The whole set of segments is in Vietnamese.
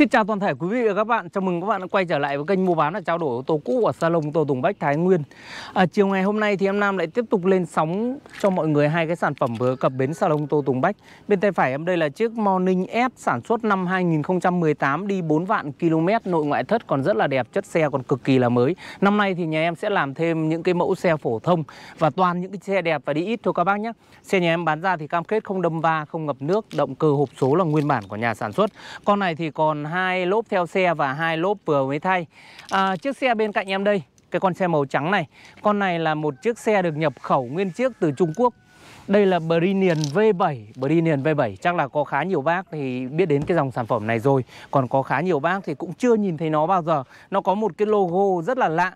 Xin chào toàn thể quý vị và các bạn, chào mừng các bạn đã quay trở lại với kênh mua bán và trao đổi ô tô cũ ở Salon tô Tùng Bách Thái Nguyên à, Chiều ngày hôm nay thì em Nam lại tiếp tục lên sóng cho mọi người hai cái sản phẩm vừa cập bến Salon tô Tùng Bách Bên tay phải em đây là chiếc Morning S sản xuất năm 2018 đi 4 vạn km nội ngoại thất còn rất là đẹp, chất xe còn cực kỳ là mới Năm nay thì nhà em sẽ làm thêm những cái mẫu xe phổ thông và toàn những cái xe đẹp và đi ít thôi các bác nhé Xe nhà em bán ra thì cam kết không đâm va, không ngập nước, động cơ hộp số là nguyên bản của nhà sản xuất Con này thì còn hai lốp theo xe và hai lốp vừa mới thay à, Chiếc xe bên cạnh em đây Cái con xe màu trắng này Con này là một chiếc xe được nhập khẩu nguyên chiếc từ Trung Quốc đây là Brinian V7 Brinian V7 chắc là có khá nhiều bác thì biết đến cái dòng sản phẩm này rồi Còn có khá nhiều bác thì cũng chưa nhìn thấy nó bao giờ Nó có một cái logo rất là lạ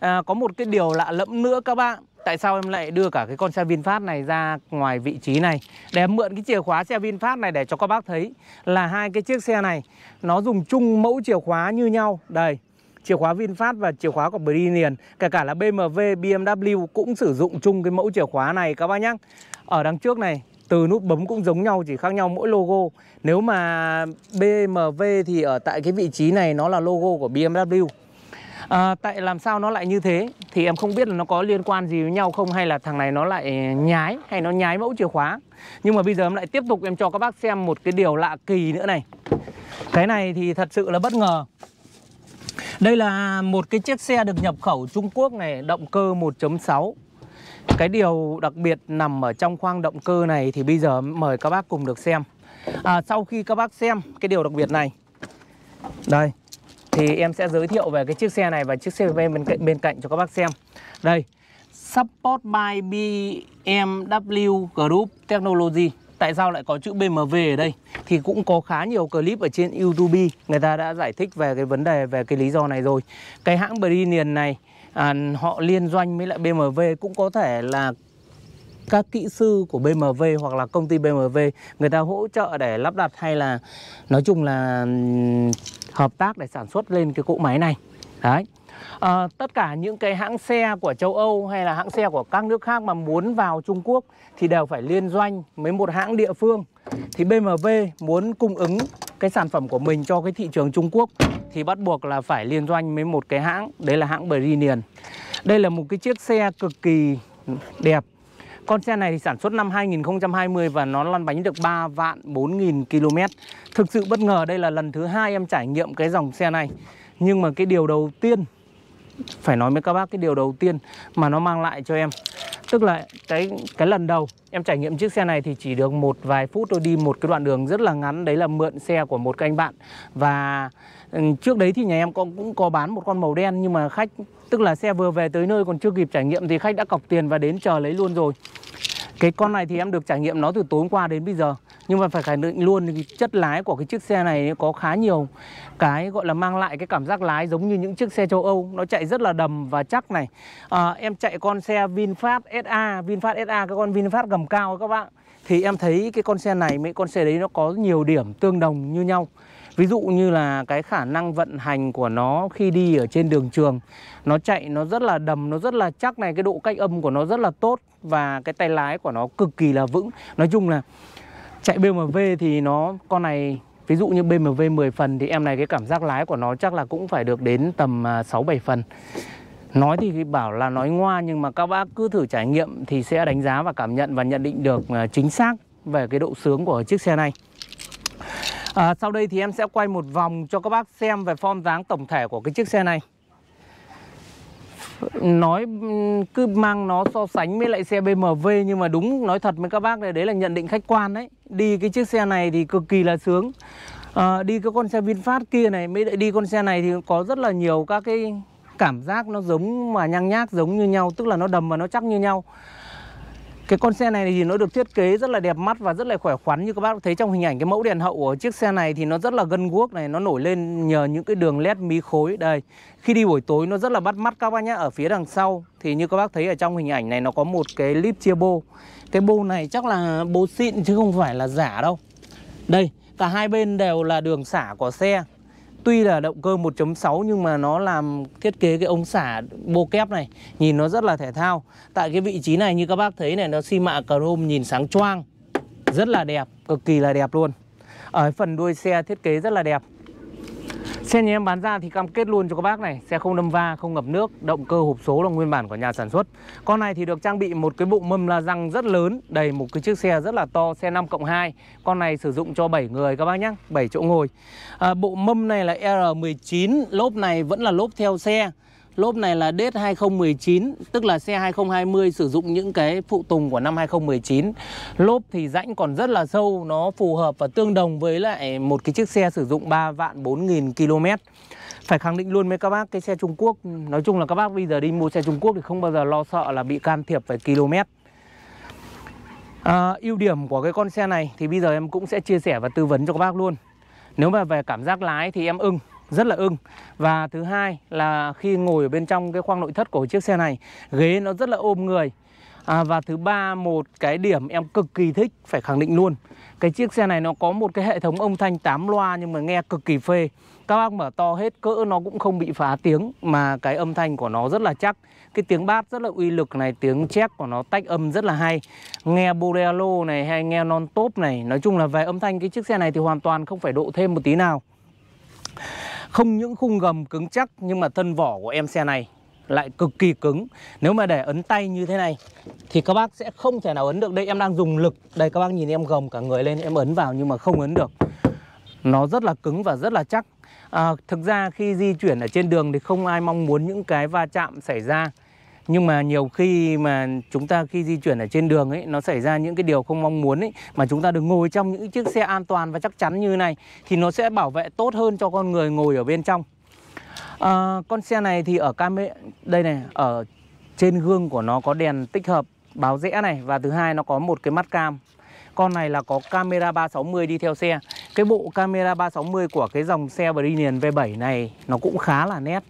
à, Có một cái điều lạ lẫm nữa các bạn Tại sao em lại đưa cả cái con xe VinFast này ra ngoài vị trí này Để em mượn cái chìa khóa xe VinFast này để cho các bác thấy Là hai cái chiếc xe này Nó dùng chung mẫu chìa khóa như nhau Đây chìa khóa VinFast và chìa khóa của Brilliant Kể cả là BMW, BMW cũng sử dụng chung cái mẫu chìa khóa này các bác nhá. Ở đằng trước này từ nút bấm cũng giống nhau chỉ khác nhau mỗi logo Nếu mà BMW thì ở tại cái vị trí này nó là logo của BMW à, tại làm sao nó lại như thế thì em không biết là nó có liên quan gì với nhau không hay là thằng này nó lại nhái hay nó nhái mẫu chìa khóa nhưng mà bây giờ em lại tiếp tục em cho các bác xem một cái điều lạ kỳ nữa này cái này thì thật sự là bất ngờ đây là một cái chiếc xe được nhập khẩu Trung Quốc này động cơ 1.6 cái điều đặc biệt nằm ở trong khoang động cơ này thì bây giờ mời các bác cùng được xem à, Sau khi các bác xem cái điều đặc biệt này Đây thì em sẽ giới thiệu về cái chiếc xe này và chiếc xe bên cạnh bên cạnh cho các bác xem. Đây, Support by BMW Group Technology. Tại sao lại có chữ BMW ở đây? Thì cũng có khá nhiều clip ở trên YouTube người ta đã giải thích về cái vấn đề về cái lý do này rồi. Cái hãng Brilliant này à, họ liên doanh với lại BMW cũng có thể là các kỹ sư của BMW hoặc là công ty BMW người ta hỗ trợ để lắp đặt hay là nói chung là hợp tác để sản xuất lên cái cỗ máy này đấy à, tất cả những cái hãng xe của châu Âu hay là hãng xe của các nước khác mà muốn vào Trung Quốc thì đều phải liên doanh với một hãng địa phương thì BMW muốn cung ứng cái sản phẩm của mình cho cái thị trường Trung Quốc thì bắt buộc là phải liên doanh với một cái hãng đấy là hãng Brilliant đây là một cái chiếc xe cực kỳ đẹp con xe này thì sản xuất năm 2020 và nó lăn bánh được 3 vạn 4 nghìn km. Thực sự bất ngờ đây là lần thứ hai em trải nghiệm cái dòng xe này. Nhưng mà cái điều đầu tiên, phải nói với các bác cái điều đầu tiên mà nó mang lại cho em Tức là cái cái lần đầu em trải nghiệm chiếc xe này thì chỉ được một vài phút tôi đi một cái đoạn đường rất là ngắn Đấy là mượn xe của một cái anh bạn Và ừ, trước đấy thì nhà em cũng, cũng có bán một con màu đen nhưng mà khách Tức là xe vừa về tới nơi còn chưa kịp trải nghiệm thì khách đã cọc tiền và đến chờ lấy luôn rồi Cái con này thì em được trải nghiệm nó từ tối qua đến bây giờ Nhưng mà phải khẳng định luôn thì chất lái của cái chiếc xe này có khá nhiều Cái gọi là mang lại cái cảm giác lái giống như những chiếc xe châu Âu Nó chạy rất là đầm và chắc này à, Em chạy con xe VinFast SA VinFast SA, cái con VinFast gầm cao các bạn Thì em thấy cái con xe này với con xe đấy nó có nhiều điểm tương đồng như nhau Ví dụ như là cái khả năng vận hành của nó khi đi ở trên đường trường Nó chạy nó rất là đầm, nó rất là chắc này Cái độ cách âm của nó rất là tốt Và cái tay lái của nó cực kỳ là vững Nói chung là chạy BMW thì nó con này Ví dụ như BMW 10 phần thì em này cái cảm giác lái của nó chắc là cũng phải được đến tầm 6-7 à, phần Nói thì bảo là nói ngoa nhưng mà các bác cứ thử trải nghiệm thì sẽ đánh giá và cảm nhận và nhận định được à, chính xác về cái độ sướng của chiếc xe này À, sau đây thì em sẽ quay một vòng cho các bác xem về form dáng tổng thể của cái chiếc xe này nói cứ mang nó so sánh với lại xe BMW nhưng mà đúng nói thật với các bác này đấy là nhận định khách quan đấy đi cái chiếc xe này thì cực kỳ là sướng à, đi cái con xe Vinfast kia này mới lại đi con xe này thì có rất là nhiều các cái cảm giác nó giống mà nhăng nhác giống như nhau tức là nó đầm và nó chắc như nhau cái con xe này thì nó được thiết kế rất là đẹp mắt và rất là khỏe khoắn như các bác thấy trong hình ảnh cái mẫu đèn hậu của chiếc xe này thì nó rất là gân guốc này, nó nổi lên nhờ những cái đường led mí khối đây. Khi đi buổi tối nó rất là bắt mắt các bác nhé Ở phía đằng sau thì như các bác thấy ở trong hình ảnh này nó có một cái lip chia bô. Cái bô này chắc là bô xịn chứ không phải là giả đâu. Đây, cả hai bên đều là đường xả của xe tuy là động cơ 1.6 nhưng mà nó làm thiết kế cái ống xả bô kép này nhìn nó rất là thể thao tại cái vị trí này như các bác thấy này nó xi mạ chrome nhìn sáng choang rất là đẹp cực kỳ là đẹp luôn ở phần đuôi xe thiết kế rất là đẹp Xe nhà em bán ra thì cam kết luôn cho các bác này Xe không đâm va, không ngập nước Động cơ hộp số là nguyên bản của nhà sản xuất Con này thì được trang bị một cái bụng mâm la răng rất lớn Đầy một cái chiếc xe rất là to Xe 5 cộng 2 Con này sử dụng cho 7 người các bác nhé 7 chỗ ngồi à, Bộ mâm này là R19 Lốp này vẫn là lốp theo xe Lốp này là date 2019 Tức là xe 2020 sử dụng những cái phụ tùng của năm 2019 Lốp thì rãnh còn rất là sâu Nó phù hợp và tương đồng với lại một cái chiếc xe sử dụng 3 vạn 4 nghìn km Phải khẳng định luôn với các bác cái xe Trung Quốc Nói chung là các bác bây giờ đi mua xe Trung Quốc thì không bao giờ lo sợ là bị can thiệp về km à, ưu điểm của cái con xe này thì bây giờ em cũng sẽ chia sẻ và tư vấn cho các bác luôn Nếu mà về cảm giác lái thì em ưng rất là ưng Và thứ hai là khi ngồi ở bên trong cái khoang nội thất của chiếc xe này Ghế nó rất là ôm người à, Và thứ ba một cái điểm em cực kỳ thích phải khẳng định luôn Cái chiếc xe này nó có một cái hệ thống âm thanh 8 loa nhưng mà nghe cực kỳ phê Các bác mở to hết cỡ nó cũng không bị phá tiếng Mà cái âm thanh của nó rất là chắc Cái tiếng bát rất là uy lực này Tiếng chép của nó tách âm rất là hay Nghe Borello này hay nghe non top này Nói chung là về âm thanh cái chiếc xe này thì hoàn toàn không phải độ thêm một tí nào không những khung gầm cứng chắc nhưng mà thân vỏ của em xe này lại cực kỳ cứng Nếu mà để ấn tay như thế này Thì các bác sẽ không thể nào ấn được Đây em đang dùng lực Đây các bác nhìn em gồng cả người lên Em ấn vào nhưng mà không ấn được Nó rất là cứng và rất là chắc à, Thực ra khi di chuyển ở trên đường Thì không ai mong muốn những cái va chạm xảy ra nhưng mà nhiều khi mà chúng ta khi di chuyển ở trên đường ấy nó xảy ra những cái điều không mong muốn ấy mà chúng ta được ngồi trong những chiếc xe an toàn và chắc chắn như này thì nó sẽ bảo vệ tốt hơn cho con người ngồi ở bên trong à, con xe này thì ở camera đây này ở trên gương của nó có đèn tích hợp báo rẽ này và thứ hai nó có một cái mắt cam con này là có camera 360 đi theo xe Cái bộ camera 360 của cái dòng xe Brilliant V7 này Nó cũng khá là nét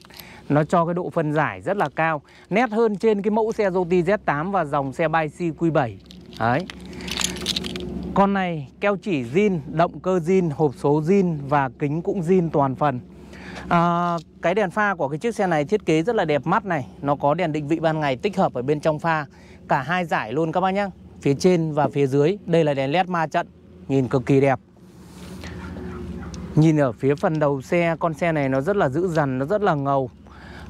nó cho cái độ phân giải rất là cao Nét hơn trên cái mẫu xe Zoti Z8 và dòng xe bay q 7 Đấy Con này keo chỉ zin, động cơ zin, hộp số zin và kính cũng zin toàn phần à, Cái đèn pha của cái chiếc xe này thiết kế rất là đẹp mắt này Nó có đèn định vị ban ngày tích hợp ở bên trong pha Cả hai giải luôn các bác nhé Phía trên và phía dưới Đây là đèn led ma trận Nhìn cực kỳ đẹp Nhìn ở phía phần đầu xe Con xe này nó rất là dữ dằn Nó rất là ngầu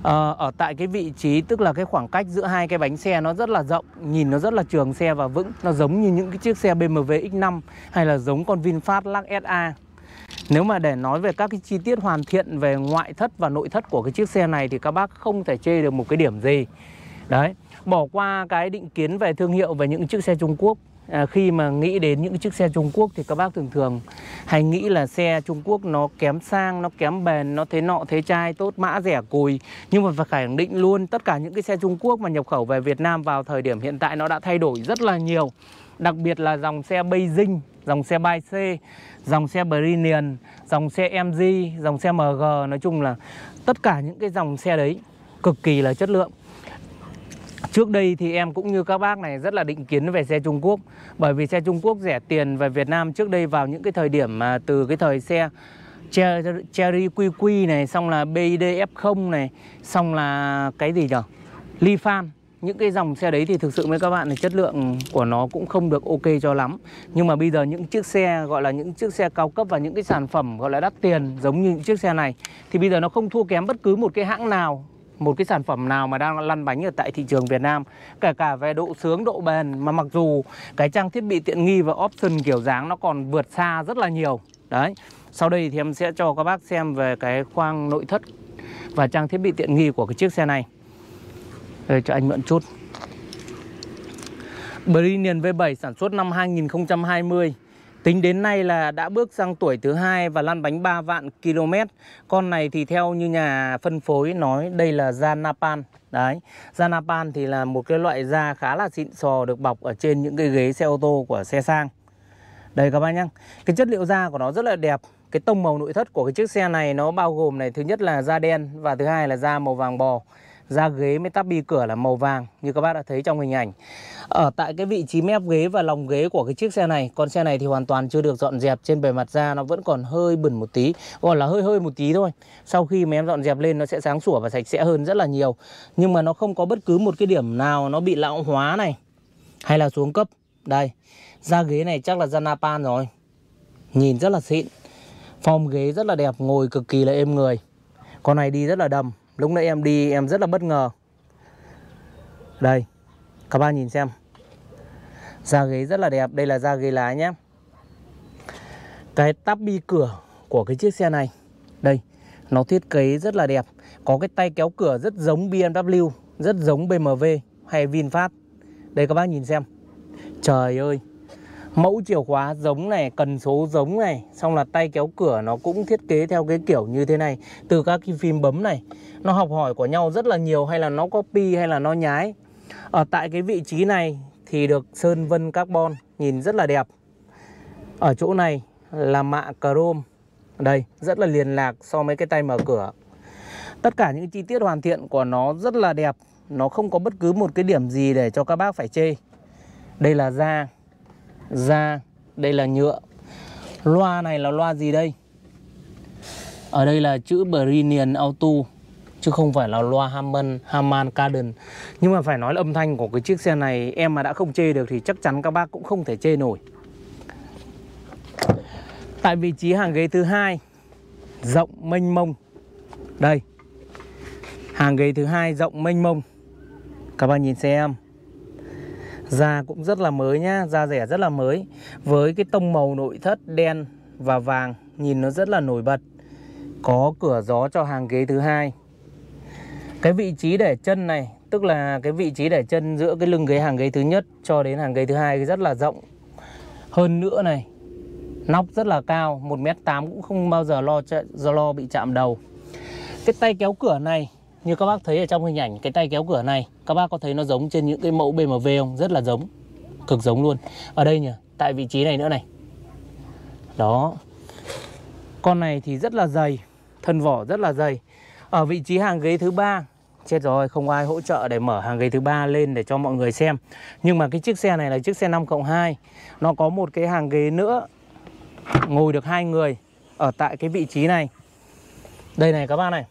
Ờ, ở tại cái vị trí tức là cái khoảng cách giữa hai cái bánh xe nó rất là rộng nhìn nó rất là trường xe và vững nó giống như những cái chiếc xe BMW X5 hay là giống con VinFast Lux SA nếu mà để nói về các cái chi tiết hoàn thiện về ngoại thất và nội thất của cái chiếc xe này thì các bác không thể chê được một cái điểm gì đấy bỏ qua cái định kiến về thương hiệu về những chiếc xe Trung Quốc à, khi mà nghĩ đến những chiếc xe Trung Quốc thì các bác thường thường hay nghĩ là xe Trung Quốc nó kém sang, nó kém bền, nó thế nọ thế chai tốt mã rẻ cùi nhưng mà phải khẳng định luôn tất cả những cái xe Trung Quốc mà nhập khẩu về Việt Nam vào thời điểm hiện tại nó đã thay đổi rất là nhiều. Đặc biệt là dòng xe Beijing, dòng xe Bay C, dòng xe Brinian, dòng xe MG, dòng xe MG nói chung là tất cả những cái dòng xe đấy cực kỳ là chất lượng Trước đây thì em cũng như các bác này rất là định kiến về xe Trung Quốc bởi vì xe Trung Quốc rẻ tiền và Việt Nam trước đây vào những cái thời điểm mà từ cái thời xe Cherry QQ này xong là BIDF0 này xong là cái gì nhở Lifan những cái dòng xe đấy thì thực sự với các bạn thì chất lượng của nó cũng không được ok cho lắm nhưng mà bây giờ những chiếc xe gọi là những chiếc xe cao cấp và những cái sản phẩm gọi là đắt tiền giống như những chiếc xe này thì bây giờ nó không thua kém bất cứ một cái hãng nào một cái sản phẩm nào mà đang lăn bánh ở tại thị trường Việt Nam kể cả về độ sướng độ bền mà mặc dù cái trang thiết bị tiện nghi và option kiểu dáng nó còn vượt xa rất là nhiều đấy sau đây thì em sẽ cho các bác xem về cái khoang nội thất và trang thiết bị tiện nghi của cái chiếc xe này đây cho anh mượn chút Brilliant V7 sản xuất năm 2020 Tính đến nay là đã bước sang tuổi thứ hai và lăn bánh 3 vạn km. Con này thì theo như nhà phân phối nói đây là da Napan. Đấy, da Napan thì là một cái loại da khá là xịn sò được bọc ở trên những cái ghế xe ô tô của xe sang. Đây các bác nhá. Cái chất liệu da của nó rất là đẹp. Cái tông màu nội thất của cái chiếc xe này nó bao gồm này thứ nhất là da đen và thứ hai là da màu vàng bò da ghế mới tắp bi cửa là màu vàng như các bác đã thấy trong hình ảnh. Ở tại cái vị trí mép ghế và lòng ghế của cái chiếc xe này, con xe này thì hoàn toàn chưa được dọn dẹp trên bề mặt da nó vẫn còn hơi bẩn một tí, gọi là hơi hơi một tí thôi. Sau khi mà em dọn dẹp lên nó sẽ sáng sủa và sạch sẽ hơn rất là nhiều. Nhưng mà nó không có bất cứ một cái điểm nào nó bị lão hóa này hay là xuống cấp. Đây, da ghế này chắc là da Napan rồi. Nhìn rất là xịn. Form ghế rất là đẹp, ngồi cực kỳ là êm người. Con này đi rất là đầm Lúc nãy em đi em rất là bất ngờ Đây Các bạn nhìn xem Da ghế rất là đẹp Đây là da ghế lái nhé Cái tắp bi cửa của cái chiếc xe này Đây Nó thiết kế rất là đẹp Có cái tay kéo cửa rất giống BMW Rất giống BMW hay VinFast Đây các bác nhìn xem Trời ơi mẫu chìa khóa giống này cần số giống này xong là tay kéo cửa nó cũng thiết kế theo cái kiểu như thế này từ các cái phím bấm này nó học hỏi của nhau rất là nhiều hay là nó copy hay là nó nhái ở tại cái vị trí này thì được sơn vân carbon nhìn rất là đẹp ở chỗ này là mạ chrome đây rất là liền lạc so với cái tay mở cửa tất cả những chi tiết hoàn thiện của nó rất là đẹp nó không có bất cứ một cái điểm gì để cho các bác phải chê đây là da da đây là nhựa loa này là loa gì đây ở đây là chữ Brilliant Auto chứ không phải là loa Harman Harman Kardon nhưng mà phải nói là âm thanh của cái chiếc xe này em mà đã không chê được thì chắc chắn các bác cũng không thể chê nổi tại vị trí hàng ghế thứ hai rộng mênh mông đây hàng ghế thứ hai rộng mênh mông các bạn nhìn xe em Da cũng rất là mới nhá, da rẻ rất là mới Với cái tông màu nội thất đen và vàng Nhìn nó rất là nổi bật Có cửa gió cho hàng ghế thứ hai Cái vị trí để chân này Tức là cái vị trí để chân giữa cái lưng ghế hàng ghế thứ nhất Cho đến hàng ghế thứ hai rất là rộng Hơn nữa này Nóc rất là cao 1m8 cũng không bao giờ lo, do lo bị chạm đầu Cái tay kéo cửa này như các bác thấy ở trong hình ảnh cái tay kéo cửa này Các bác có thấy nó giống trên những cái mẫu BMW không? Rất là giống Cực giống luôn Ở đây nhỉ, tại vị trí này nữa này Đó Con này thì rất là dày Thân vỏ rất là dày Ở vị trí hàng ghế thứ ba Chết rồi, không ai hỗ trợ để mở hàng ghế thứ ba lên để cho mọi người xem Nhưng mà cái chiếc xe này là chiếc xe 5 cộng 2 Nó có một cái hàng ghế nữa Ngồi được hai người Ở tại cái vị trí này Đây này các bác này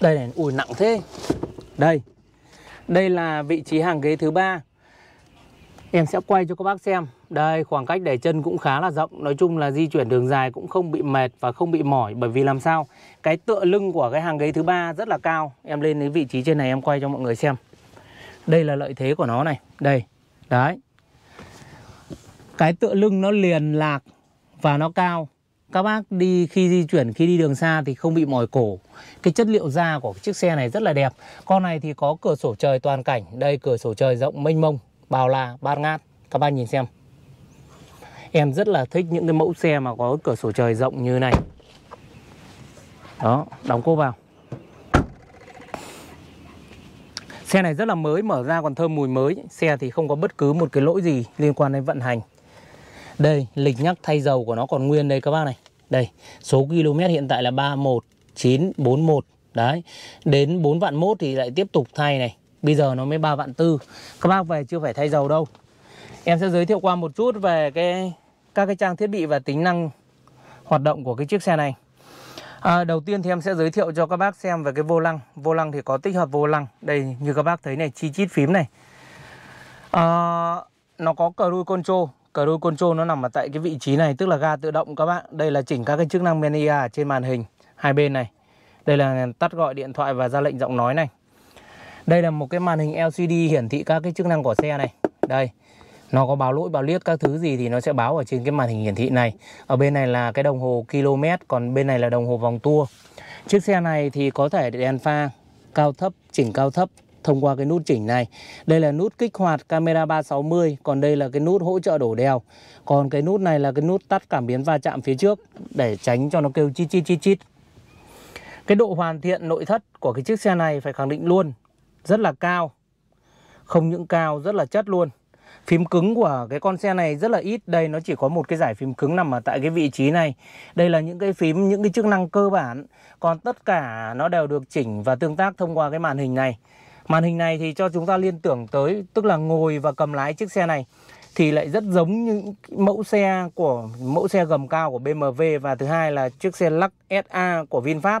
đây này, ui nặng thế Đây Đây là vị trí hàng ghế thứ ba Em sẽ quay cho các bác xem Đây, khoảng cách để chân cũng khá là rộng Nói chung là di chuyển đường dài cũng không bị mệt và không bị mỏi Bởi vì làm sao Cái tựa lưng của cái hàng ghế thứ ba rất là cao Em lên đến vị trí trên này em quay cho mọi người xem Đây là lợi thế của nó này Đây, đấy Cái tựa lưng nó liền lạc Và nó cao các bác đi khi di chuyển khi đi đường xa thì không bị mỏi cổ cái chất liệu da của chiếc xe này rất là đẹp con này thì có cửa sổ trời toàn cảnh đây cửa sổ trời rộng mênh mông bao la bát ngát các bác nhìn xem em rất là thích những cái mẫu xe mà có cửa sổ trời rộng như này đó đóng cô vào xe này rất là mới mở ra còn thơm mùi mới xe thì không có bất cứ một cái lỗi gì liên quan đến vận hành đây, lịch nhắc thay dầu của nó còn nguyên đây các bác này. Đây, số km hiện tại là 31941. Đấy, đến 4 vạn mốt thì lại tiếp tục thay này. Bây giờ nó mới 3 vạn tư. Các bác về chưa phải thay dầu đâu. Em sẽ giới thiệu qua một chút về cái các cái trang thiết bị và tính năng hoạt động của cái chiếc xe này. À, đầu tiên thì em sẽ giới thiệu cho các bác xem về cái vô lăng. Vô lăng thì có tích hợp vô lăng. Đây như các bác thấy này, chi chít phím này. À, nó có cờ cruise control cờ Cruise control nó nằm ở tại cái vị trí này tức là ga tự động các bạn. Đây là chỉnh các cái chức năng menu ở trên màn hình hai bên này. Đây là tắt gọi điện thoại và ra lệnh giọng nói này. Đây là một cái màn hình LCD hiển thị các cái chức năng của xe này. Đây. Nó có báo lỗi, báo liếc các thứ gì thì nó sẽ báo ở trên cái màn hình hiển thị này. Ở bên này là cái đồng hồ km, còn bên này là đồng hồ vòng tua. Chiếc xe này thì có thể đèn pha cao thấp, chỉnh cao thấp thông qua cái nút chỉnh này. Đây là nút kích hoạt camera 360, còn đây là cái nút hỗ trợ đổ đèo. Còn cái nút này là cái nút tắt cảm biến va chạm phía trước để tránh cho nó kêu chi chi chi chít. Cái độ hoàn thiện nội thất của cái chiếc xe này phải khẳng định luôn, rất là cao. Không những cao, rất là chất luôn. Phím cứng của cái con xe này rất là ít Đây nó chỉ có một cái giải phím cứng nằm ở tại cái vị trí này Đây là những cái phím, những cái chức năng cơ bản Còn tất cả nó đều được chỉnh và tương tác thông qua cái màn hình này Màn hình này thì cho chúng ta liên tưởng tới tức là ngồi và cầm lái chiếc xe này thì lại rất giống những mẫu xe của mẫu xe gầm cao của BMW và thứ hai là chiếc xe lắc SA của VinFast.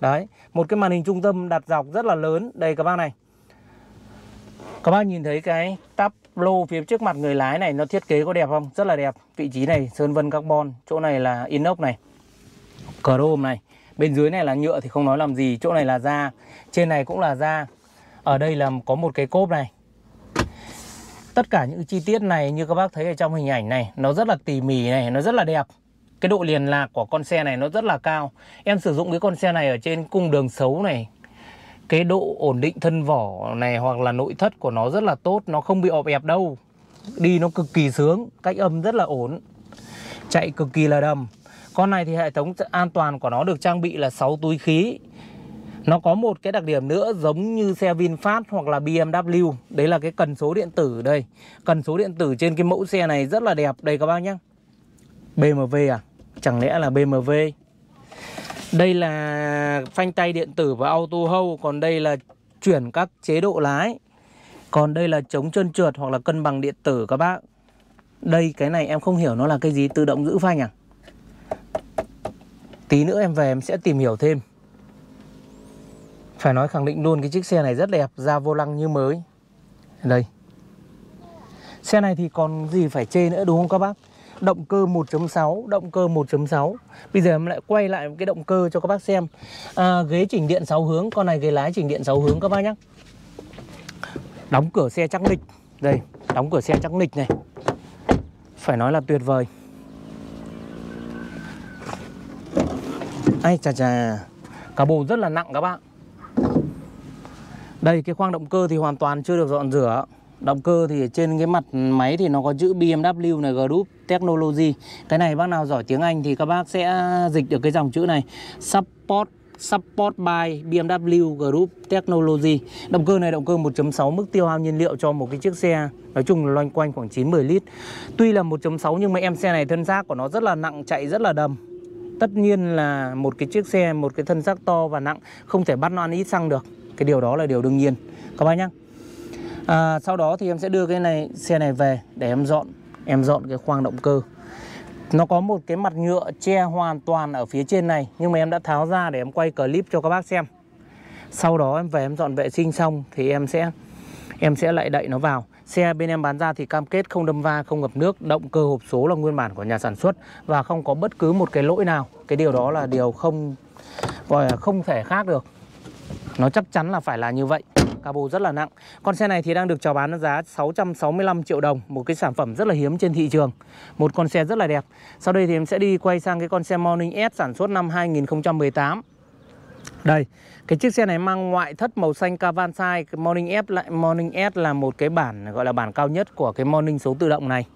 Đấy, một cái màn hình trung tâm đặt dọc rất là lớn. Đây các bác này. Các bác nhìn thấy cái tắp lô phía trước mặt người lái này nó thiết kế có đẹp không? Rất là đẹp. Vị trí này sơn vân carbon, chỗ này là inox này. Chrome này. Bên dưới này là nhựa thì không nói làm gì, chỗ này là da, trên này cũng là da. Ở đây là có một cái cốp này Tất cả những chi tiết này như các bác thấy ở trong hình ảnh này Nó rất là tỉ mỉ này, nó rất là đẹp Cái độ liền lạc của con xe này nó rất là cao Em sử dụng cái con xe này ở trên cung đường xấu này Cái độ ổn định thân vỏ này hoặc là nội thất của nó rất là tốt Nó không bị ọp ẹp đâu Đi nó cực kỳ sướng, cách âm rất là ổn Chạy cực kỳ là đầm Con này thì hệ thống an toàn của nó được trang bị là 6 túi khí nó có một cái đặc điểm nữa giống như xe VinFast hoặc là BMW Đấy là cái cần số điện tử đây Cần số điện tử trên cái mẫu xe này rất là đẹp Đây các bác nhé BMW à? Chẳng lẽ là BMW Đây là phanh tay điện tử và auto hold Còn đây là chuyển các chế độ lái Còn đây là chống chân trượt hoặc là cân bằng điện tử các bác Đây cái này em không hiểu nó là cái gì tự động giữ phanh à Tí nữa em về em sẽ tìm hiểu thêm phải nói khẳng định luôn cái chiếc xe này rất đẹp, da vô lăng như mới. Đây. Xe này thì còn gì phải chê nữa đúng không các bác? Động cơ 1.6, động cơ 1.6. Bây giờ em lại quay lại cái động cơ cho các bác xem. À, ghế chỉnh điện 6 hướng, con này ghế lái chỉnh điện 6 hướng các bác nhé. Đóng cửa xe trắng lịch. Đây, đóng cửa xe trắng lịch này. Phải nói là tuyệt vời. Ai chà chà Cả bồ rất là nặng các bạn đây cái khoang động cơ thì hoàn toàn chưa được dọn rửa Động cơ thì trên cái mặt máy thì nó có chữ BMW này Group Technology Cái này bác nào giỏi tiếng Anh thì các bác sẽ dịch được cái dòng chữ này Support Support by BMW Group Technology Động cơ này động cơ 1.6 mức tiêu hao nhiên liệu cho một cái chiếc xe Nói chung là loanh quanh khoảng 9-10 lít Tuy là 1.6 nhưng mà em xe này thân xác của nó rất là nặng chạy rất là đầm Tất nhiên là một cái chiếc xe, một cái thân xác to và nặng không thể bắt nó ăn ít xăng được cái điều đó là điều đương nhiên các bác nhá à, sau đó thì em sẽ đưa cái này xe này về để em dọn em dọn cái khoang động cơ nó có một cái mặt nhựa che hoàn toàn ở phía trên này nhưng mà em đã tháo ra để em quay clip cho các bác xem sau đó em về em dọn vệ sinh xong thì em sẽ em sẽ lại đậy nó vào Xe bên em bán ra thì cam kết không đâm va, không ngập nước, động cơ hộp số là nguyên bản của nhà sản xuất và không có bất cứ một cái lỗi nào. Cái điều đó là điều không gọi là không thể khác được. Nó chắc chắn là phải là như vậy Cabo rất là nặng Con xe này thì đang được chào bán giá 665 triệu đồng Một cái sản phẩm rất là hiếm trên thị trường Một con xe rất là đẹp Sau đây thì em sẽ đi quay sang cái con xe Morning S sản xuất năm 2018 đây, cái chiếc xe này mang ngoại thất màu xanh Cavansai Morning S lại Morning S là một cái bản gọi là bản cao nhất của cái Morning số tự động này.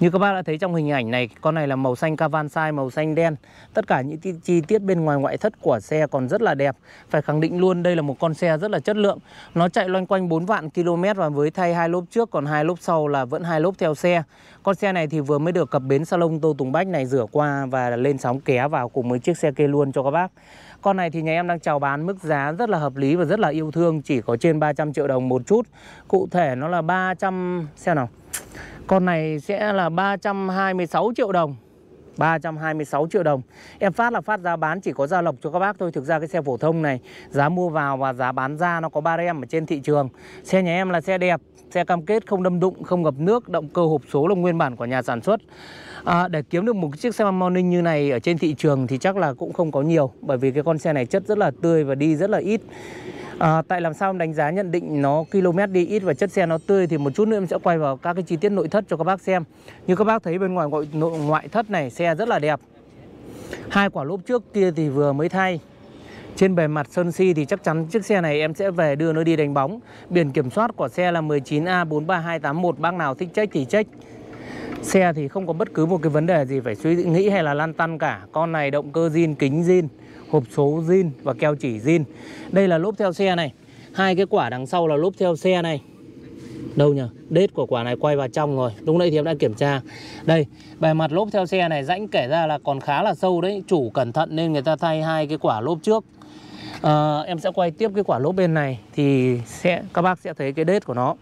Như các bác đã thấy trong hình ảnh này, con này là màu xanh Kavansai, màu xanh đen. Tất cả những chi tiết bên ngoài ngoại thất của xe còn rất là đẹp. Phải khẳng định luôn đây là một con xe rất là chất lượng. Nó chạy loanh quanh 4 vạn km và với thay hai lốp trước còn hai lốp sau là vẫn hai lốp theo xe. Con xe này thì vừa mới được cập bến salon Tô Tùng Bách này rửa qua và lên sóng ké vào cùng với chiếc xe kia luôn cho các bác. Con này thì nhà em đang chào bán mức giá rất là hợp lý và rất là yêu thương, chỉ có trên 300 triệu đồng một chút. Cụ thể nó là 300 xe nào con này sẽ là 326 triệu đồng 326 triệu đồng Em phát là phát giá bán chỉ có gia lộc cho các bác thôi Thực ra cái xe phổ thông này Giá mua vào và giá bán ra nó có ba rem ở trên thị trường Xe nhà em là xe đẹp Xe cam kết không đâm đụng, không ngập nước Động cơ hộp số là nguyên bản của nhà sản xuất à, Để kiếm được một chiếc xe morning như này Ở trên thị trường thì chắc là cũng không có nhiều Bởi vì cái con xe này chất rất là tươi và đi rất là ít À, tại làm sao em đánh giá nhận định nó km đi ít và chất xe nó tươi thì một chút nữa em sẽ quay vào các cái chi tiết nội thất cho các bác xem. Như các bác thấy bên ngoài ngoại, ngoại thất này xe rất là đẹp. Hai quả lốp trước kia thì vừa mới thay. Trên bề mặt sơn si thì chắc chắn chiếc xe này em sẽ về đưa nó đi đánh bóng. Biển kiểm soát của xe là 19A43281, bác nào thích check thì check. Xe thì không có bất cứ một cái vấn đề gì phải suy nghĩ hay là lan tăn cả. Con này động cơ zin, kính zin hộp số zin và keo chỉ zin. Đây là lốp theo xe này. Hai cái quả đằng sau là lốp theo xe này. Đâu nhỉ? Đết của quả này quay vào trong rồi. Lúc nãy thì em đã kiểm tra. Đây, bề mặt lốp theo xe này rãnh kể ra là còn khá là sâu đấy. Chủ cẩn thận nên người ta thay hai cái quả lốp trước. À, em sẽ quay tiếp cái quả lốp bên này thì sẽ các bác sẽ thấy cái đết của nó.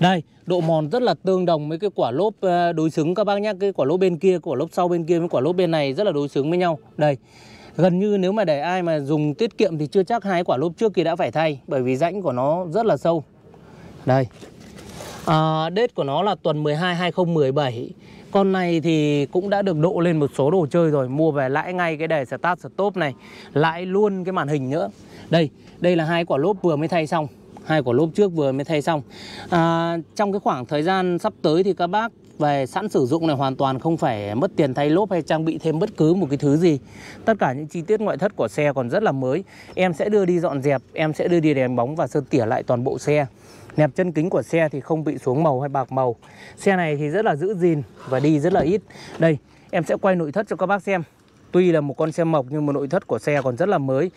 Đây, độ mòn rất là tương đồng với cái quả lốp ờ, đối xứng các bác nhé Cái quả lốp bên kia, quả lốp sau bên kia với quả lốp bên này rất là đối xứng với nhau Đây, gần như nếu mà để ai mà dùng tiết kiệm thì chưa chắc hai quả lốp trước kia đã phải thay bởi vì rãnh của nó rất là sâu đây à, date của nó là tuần 12 2017 con này thì cũng đã được độ lên một số đồ chơi rồi mua về lãi ngay cái đề start stop này lãi luôn cái màn hình nữa đây đây là hai quả lốp vừa mới thay xong hai quả lốp trước vừa mới thay xong à, trong cái khoảng thời gian sắp tới thì các bác về sẵn sử dụng này hoàn toàn không phải mất tiền thay lốp hay trang bị thêm bất cứ một cái thứ gì Tất cả những chi tiết ngoại thất của xe còn rất là mới Em sẽ đưa đi dọn dẹp, em sẽ đưa đi đèn bóng và sơn tỉa lại toàn bộ xe Nẹp chân kính của xe thì không bị xuống màu hay bạc màu Xe này thì rất là giữ gìn và đi rất là ít Đây, em sẽ quay nội thất cho các bác xem Tuy là một con xe mộc nhưng mà nội thất của xe còn rất là mới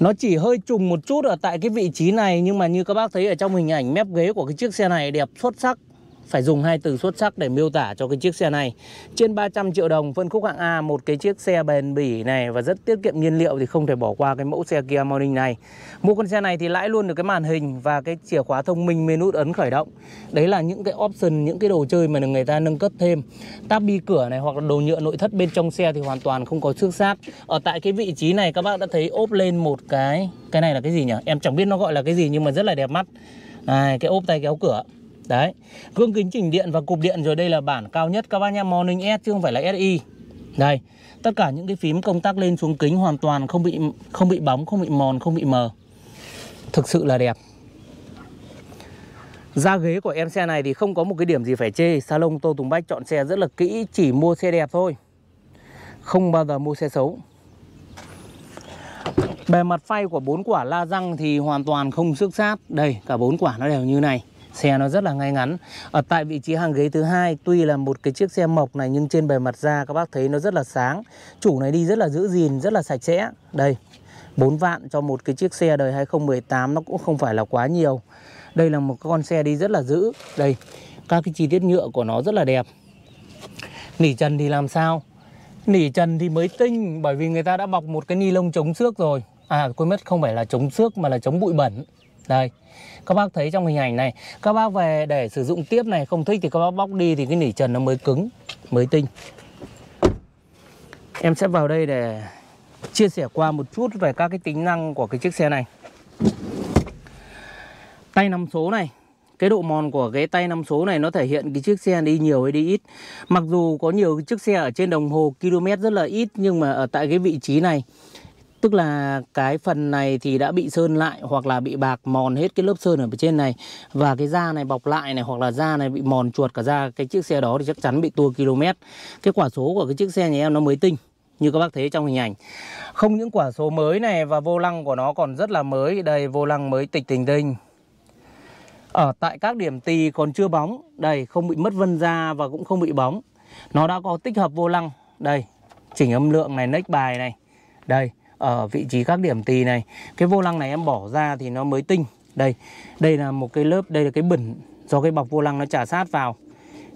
nó chỉ hơi trùng một chút ở tại cái vị trí này Nhưng mà như các bác thấy ở trong hình ảnh mép ghế của cái chiếc xe này đẹp xuất sắc phải dùng hai từ xuất sắc để miêu tả cho cái chiếc xe này. Trên 300 triệu đồng phân khúc hạng A, một cái chiếc xe bền bỉ này và rất tiết kiệm nhiên liệu thì không thể bỏ qua cái mẫu xe Kia Morning này. Mua con xe này thì lãi luôn được cái màn hình và cái chìa khóa thông minh menu ấn khởi động. Đấy là những cái option, những cái đồ chơi mà người ta nâng cấp thêm. Tab bi cửa này hoặc là đồ nhựa nội thất bên trong xe thì hoàn toàn không có xước sát. Ở tại cái vị trí này các bác đã thấy ốp lên một cái cái này là cái gì nhỉ? Em chẳng biết nó gọi là cái gì nhưng mà rất là đẹp mắt. Này, cái ốp tay kéo cửa Đấy Gương kính chỉnh điện và cục điện rồi đây là bản cao nhất Các bác nhá Morning S chứ không phải là SI Đây Tất cả những cái phím công tắc lên xuống kính hoàn toàn không bị không bị bóng, không bị mòn, không bị mờ Thực sự là đẹp ra ghế của em xe này thì không có một cái điểm gì phải chê Salon Tô Tùng Bách chọn xe rất là kỹ Chỉ mua xe đẹp thôi Không bao giờ mua xe xấu Bề mặt phay của bốn quả la răng thì hoàn toàn không xước sát Đây cả bốn quả nó đều như này xe nó rất là ngay ngắn ở tại vị trí hàng ghế thứ hai tuy là một cái chiếc xe mộc này nhưng trên bề mặt da các bác thấy nó rất là sáng chủ này đi rất là giữ gìn rất là sạch sẽ đây 4 vạn cho một cái chiếc xe đời 2018 nó cũng không phải là quá nhiều đây là một con xe đi rất là giữ đây các cái chi tiết nhựa của nó rất là đẹp nỉ trần thì làm sao nỉ trần thì mới tinh bởi vì người ta đã bọc một cái ni lông chống xước rồi à quên mất không phải là chống xước mà là chống bụi bẩn đây, các bác thấy trong hình ảnh này Các bác về để sử dụng tiếp này Không thích thì các bác bóc đi thì cái nỉ trần nó mới cứng Mới tinh Em sẽ vào đây để chia sẻ qua một chút về các cái tính năng của cái chiếc xe này Tay nắm số này cái độ mòn của cái tay năm số này nó thể hiện cái chiếc xe đi nhiều hay đi ít. Mặc dù có nhiều chiếc xe ở trên đồng hồ km rất là ít nhưng mà ở tại cái vị trí này Tức là cái phần này thì đã bị sơn lại hoặc là bị bạc mòn hết cái lớp sơn ở trên này Và cái da này bọc lại này hoặc là da này bị mòn chuột cả da Cái chiếc xe đó thì chắc chắn bị tua km Cái quả số của cái chiếc xe nhà em nó mới tinh như các bác thấy trong hình ảnh Không những quả số mới này và vô lăng của nó còn rất là mới Đây vô lăng mới tịch tình tinh Ở tại các điểm tì còn chưa bóng Đây không bị mất vân da và cũng không bị bóng Nó đã có tích hợp vô lăng Đây chỉnh âm lượng này, nách bài này Đây ở vị trí các điểm tì này cái vô lăng này em bỏ ra thì nó mới tinh đây đây là một cái lớp đây là cái bẩn do cái bọc vô lăng nó trả sát vào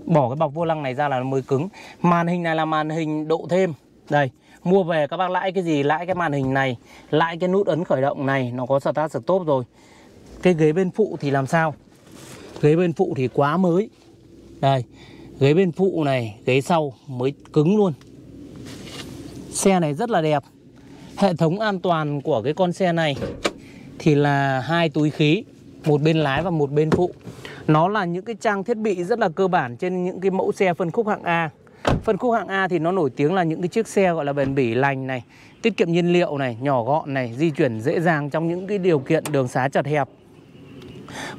bỏ cái bọc vô lăng này ra là nó mới cứng màn hình này là màn hình độ thêm đây mua về các bác lãi cái gì lãi cái màn hình này lãi cái nút ấn khởi động này nó có start stop rồi cái ghế bên phụ thì làm sao ghế bên phụ thì quá mới đây ghế bên phụ này ghế sau mới cứng luôn xe này rất là đẹp Hệ thống an toàn của cái con xe này thì là hai túi khí, một bên lái và một bên phụ. Nó là những cái trang thiết bị rất là cơ bản trên những cái mẫu xe phân khúc hạng A. Phân khúc hạng A thì nó nổi tiếng là những cái chiếc xe gọi là bền bỉ lành này, tiết kiệm nhiên liệu này, nhỏ gọn này, di chuyển dễ dàng trong những cái điều kiện đường xá chật hẹp.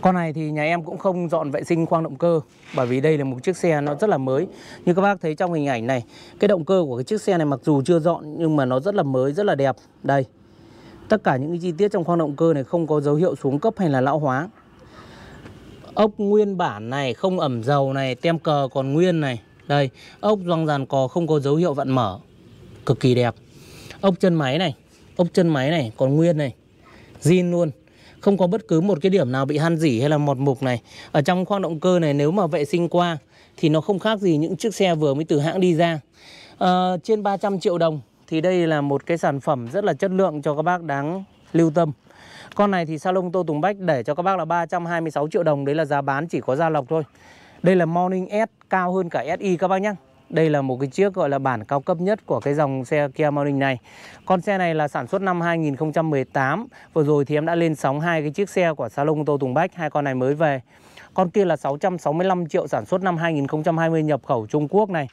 Con này thì nhà em cũng không dọn vệ sinh khoang động cơ bởi vì đây là một chiếc xe nó rất là mới. Như các bác thấy trong hình ảnh này, cái động cơ của cái chiếc xe này mặc dù chưa dọn nhưng mà nó rất là mới, rất là đẹp. Đây. Tất cả những cái chi tiết trong khoang động cơ này không có dấu hiệu xuống cấp hay là lão hóa. Ốc nguyên bản này, không ẩm dầu này, tem cờ còn nguyên này. Đây, ốc doang dàn cò không có dấu hiệu vặn mở. Cực kỳ đẹp. Ốc chân máy này, ốc chân máy này còn nguyên này. zin luôn không có bất cứ một cái điểm nào bị han dỉ hay là mọt mục này ở trong khoang động cơ này nếu mà vệ sinh qua thì nó không khác gì những chiếc xe vừa mới từ hãng đi ra à, trên 300 triệu đồng thì đây là một cái sản phẩm rất là chất lượng cho các bác đáng lưu tâm con này thì salon Tô Tùng Bách để cho các bác là 326 triệu đồng đấy là giá bán chỉ có da lọc thôi đây là Morning S cao hơn cả SI các bác nhé đây là một cái chiếc gọi là bản cao cấp nhất của cái dòng xe Kia Morning này. Con xe này là sản xuất năm 2018. Vừa rồi thì em đã lên sóng hai cái chiếc xe của salon ô tô Tùng Bách, hai con này mới về. Con kia là 665 triệu sản xuất năm 2020 nhập khẩu Trung Quốc này.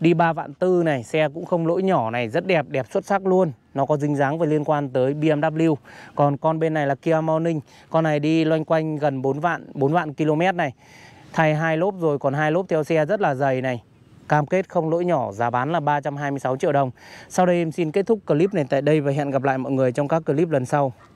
Đi 3 vạn tư này, xe cũng không lỗi nhỏ này, rất đẹp, đẹp xuất sắc luôn. Nó có dính dáng về liên quan tới BMW. Còn con bên này là Kia Morning, con này đi loanh quanh gần 4 vạn, 4 vạn km này. Thay hai lốp rồi, còn hai lốp theo xe rất là dày này cam kết không lỗi nhỏ, giá bán là 326 triệu đồng. Sau đây em xin kết thúc clip này tại đây và hẹn gặp lại mọi người trong các clip lần sau.